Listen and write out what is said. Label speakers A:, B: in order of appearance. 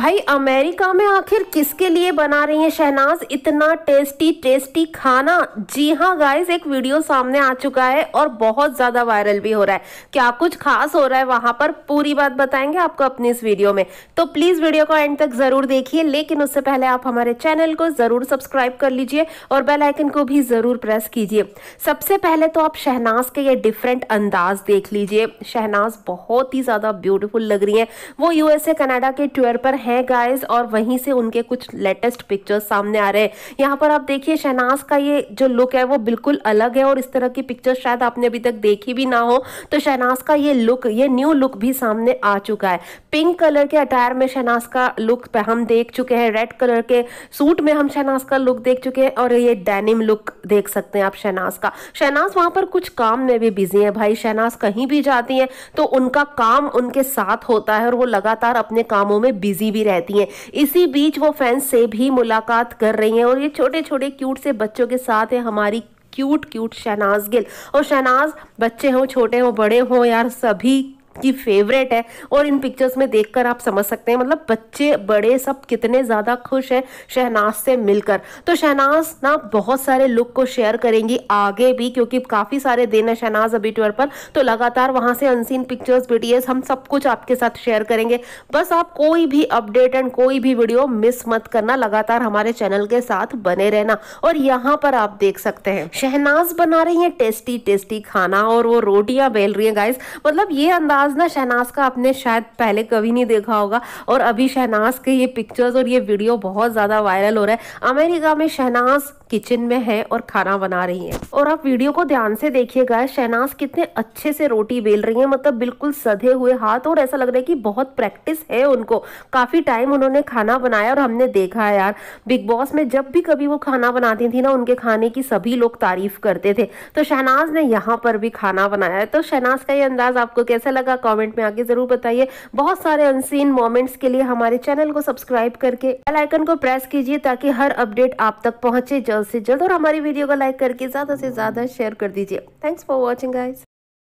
A: भाई अमेरिका में आखिर किसके लिए बना रही है शहनाज इतना टेस्टी टेस्टी खाना जी हाँ गाइस एक वीडियो सामने आ चुका है और बहुत ज़्यादा वायरल भी हो रहा है क्या कुछ खास हो रहा है वहां पर पूरी बात बताएंगे आपको अपनी इस वीडियो में तो प्लीज़ वीडियो को एंड तक ज़रूर देखिए लेकिन उससे पहले आप हमारे चैनल को ज़रूर सब्सक्राइब कर लीजिए और बेलाइकन को भी ज़रूर प्रेस कीजिए सबसे पहले तो आप शहनाज के ये डिफरेंट अंदाज देख लीजिए शहनाज बहुत ही ज़्यादा ब्यूटिफुल लग रही है वो यूएसए कनाडा के टूर पर है हैं गाइस और वहीं से उनके कुछ लेटेस्ट पिक्चर्स सामने आ रहे हैं यहाँ पर आप देखिए शहनाज का ये जो लुक है वो बिल्कुल अलग है और इस तरह की पिक्चर शायद आपने अभी तक देखी भी ना हो तो शहनाज का ये लुक ये न्यू लुक भी सामने आ चुका है पिंक कलर के अटायर में शहनाज का लुक हम देख चुके हैं रेड कलर के सूट में हम शहनाज का लुक देख चुके हैं और ये डेनिम लुक देख सकते हैं आप शहनाज का शहनाज वहां पर कुछ काम में भी बिजी है भाई शहनाज कहीं भी जाती है तो उनका काम उनके साथ होता है और वो लगातार अपने कामों में बिजी भी भी रहती हैं इसी बीच वो फैंस से भी मुलाकात कर रही हैं और ये छोटे छोटे क्यूट से बच्चों के साथ है हमारी क्यूट क्यूट शहनाज गिल और शहनाज बच्चे हों छोटे हों बड़े हों यार सभी की फेवरेट है और इन पिक्चर्स में देखकर आप समझ सकते हैं मतलब बच्चे बड़े सब कितने ज़्यादा खुश हैं शहनाज से मिलकर तो शहनाज ना बहुत सारे लुक को शेयर करेंगी आगे भी क्योंकि काफ़ी सारे दिन है शहनाज अभी ट्वर पर तो लगातार वहाँ से अनसीन पिक्चर्स बीटीएस हम सब कुछ आपके साथ शेयर करेंगे बस आप कोई भी अपडेट एंड कोई भी वीडियो मिस मत करना लगातार हमारे चैनल के साथ बने रहना और यहाँ पर आप देख सकते हैं शहनाज बना रही है टेस्टी टेस्टी खाना और वो रोटियां बेल रही है गाइस मतलब ये अंदाज अंदाज ना शहनाज का आपने शायद पहले कभी नहीं देखा होगा और अभी शहनाज के ये पिक्चर्स और ये वीडियो बहुत ज़्यादा वायरल हो रहा है अमेरिका में शहनाज किचन में है और खाना बना रही है और आप वीडियो को ध्यान से देखिएगा शहनाज कितने अच्छे से रोटी बेल रही है मतलब बिल्कुल सधे हुए हाथ और ऐसा लग रहा है कि बहुत प्रैक्टिस है उनको काफी टाइम उन्होंने खाना बनाया और हमने देखा है यार बिग बॉस में जब भी कभी वो खाना बनाती थी ना उनके खाने की सभी लोग तारीफ करते थे तो शहनाज ने यहाँ पर भी खाना बनाया है तो शहनाज का ये अंदाज आपको कैसा लगा लगा कॉमेंट में आगे जरूर बताइए बहुत सारे अनसीन मोमेंट्स के लिए हमारे चैनल को सब्सक्राइब करके बेल आइकन को प्रेस कीजिए ताकि हर अपडेट आप तक पहुंचे जल्द से जल्द और हमारी वीडियो को लाइक करके ज्यादा से ज्यादा शेयर कर दीजिए थैंक्स फॉर वॉचिंग गाइज